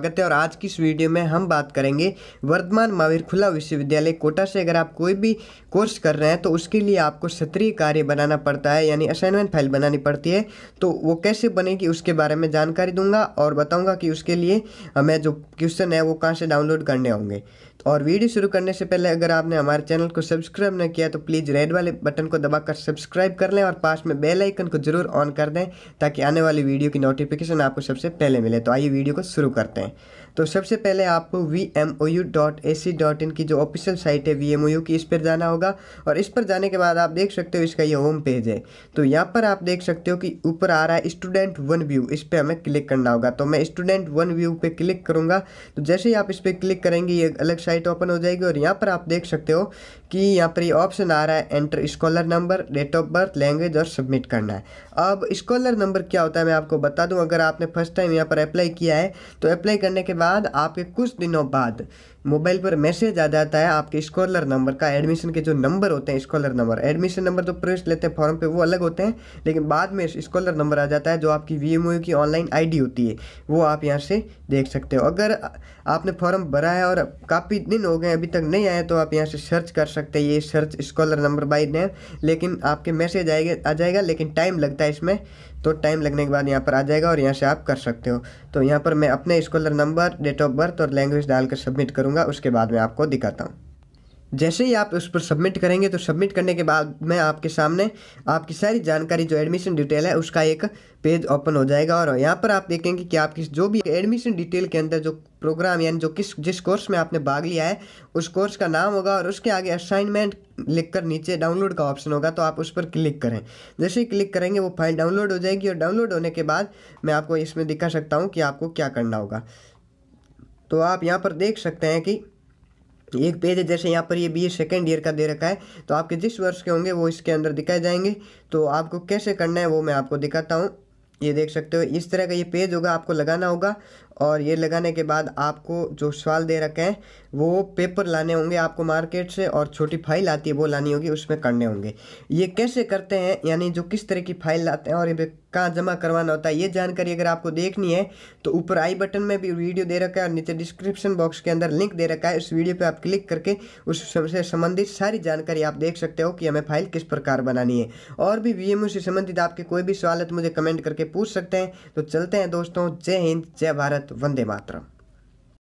स्वागत है और आज की इस वीडियो में हम बात करेंगे वर्धमान महावीर खुला विश्वविद्यालय कोटा से अगर आप कोई भी कोर्स कर रहे हैं तो उसके लिए आपको सत्रीय कार्य बनाना पड़ता है यानी असाइनमेंट फाइल बनानी पड़ती है तो वो कैसे बनेगी उसके बारे में जानकारी दूंगा और बताऊंगा कि उसके लिए हमें जो क्वेश्चन है वो कहाँ से डाउनलोड करने होंगे और वीडियो शुरू करने से पहले अगर आपने हमारे चैनल को सब्सक्राइब न किया तो प्लीज़ रेड वाले बटन को दबाकर सब्सक्राइब कर लें और पास में बेल आइकन को जरूर ऑन कर दें ताकि आने वाली वीडियो की नोटिफिकेशन आपको सबसे पहले मिले तो आइए वीडियो को शुरू करते हैं one. तो सबसे पहले आपको V M O U dot A C dot IN की जो ऑफिशियल साइट है वी एम ओ यू की इस पर जाना होगा और इस पर जाने के बाद आप देख सकते हो इसका ये होम पेज है तो यहाँ पर आप देख सकते हो कि ऊपर आ रहा है स्टूडेंट वन व्यू इस पर हमें क्लिक करना होगा तो मैं स्टूडेंट वन व्यू पर क्लिक करूँगा तो जैसे ही आप इस पर क्लिक करेंगे ये अलग साइट ओपन हो जाएगी और यहाँ पर आप देख सकते हो कि यहाँ पर ये ऑप्शन आ रहा है enter scholar number date of birth language और सबमिट करना है अब स्कॉलर नंबर क्या होता है मैं आपको बता दूँ अगर आपने फर्स्ट टाइम यहाँ पर अप्लाई किया है तो अप्लाई करने के बाद बाद आपके कुछ दिनों बाद मोबाइल पर मैसेज आ जाता है आपके स्कॉलर नंबर का एडमिशन के जो नंबर होते हैं स्कॉलर नंबर एडमिशन नंबर तो प्रेस लेते हैं फॉर्म पे वो अलग होते हैं लेकिन बाद में स्कॉलर नंबर आ जाता है जो आपकी वी की ऑनलाइन आईडी होती है वो आप यहाँ से देख सकते हो अगर आपने फॉर्म भरा है और काफ़ी दिन हो गए अभी तक नहीं आए तो आप यहाँ से सर्च कर सकते हैं ये search scholar number by name लेकिन आपके मैसेज आएगा आ जाएगा लेकिन टाइम लगता है इसमें तो टाइम लगने के बाद यहाँ पर आ जाएगा और यहाँ से आप कर सकते हो तो यहाँ पर मैं अपने scholar number date of birth और लैंग्वेज डालकर सबमिट करूँगा उसके बाद मैं आपको दिखाता हूँ जैसे ही आप उस पर सबमिट करेंगे तो सबमिट करने के बाद में आपके सामने आपकी सारी जानकारी जो एडमिशन डिटेल है उसका एक पेज ओपन हो जाएगा और यहाँ पर आप देखेंगे कि आपकी जो भी एडमिशन डिटेल के अंदर जो प्रोग्राम यानी जो किस जिस कोर्स में आपने भाग लिया है उस कोर्स का नाम होगा और उसके आगे असाइनमेंट लिखकर नीचे डाउनलोड का ऑप्शन होगा तो आप उस पर क्लिक करें जैसे ही क्लिक करेंगे वो फाइल डाउनलोड हो जाएगी और डाउनलोड होने के बाद मैं आपको इसमें दिखा सकता हूँ कि आपको क्या करना होगा तो आप यहाँ पर देख सकते हैं कि एक पेज है जैसे यहाँ पर ये बी सेकेंड ईयर का दे रखा है तो आपके जिस वर्ष के होंगे वो इसके अंदर दिखाए जाएंगे तो आपको कैसे करना है वो मैं आपको दिखाता हूँ ये देख सकते हो इस तरह का ये पेज होगा आपको लगाना होगा और ये लगाने के बाद आपको जो सवाल दे रखे हैं वो पेपर लाने होंगे आपको मार्केट से और छोटी फाइल आती है वो लानी होगी उसमें करने होंगे ये कैसे करते हैं यानी जो किस तरह की फाइल लाते हैं और ये कहाँ जमा करवाना होता है ये जानकारी अगर आपको देखनी है तो ऊपर आई बटन में भी वीडियो दे रखा है और नीचे डिस्क्रिप्शन बॉक्स के अंदर लिंक दे रखा है उस वीडियो पर आप क्लिक करके उससे संबंधित सारी जानकारी आप देख सकते हो कि हमें फाइल किस प्रकार बनानी है और भी वी से संबंधित आपके कोई भी सवाल है तो मुझे कमेंट करके पूछ सकते हैं तो चलते हैं दोस्तों जय हिंद जय भारत वंदे मातरम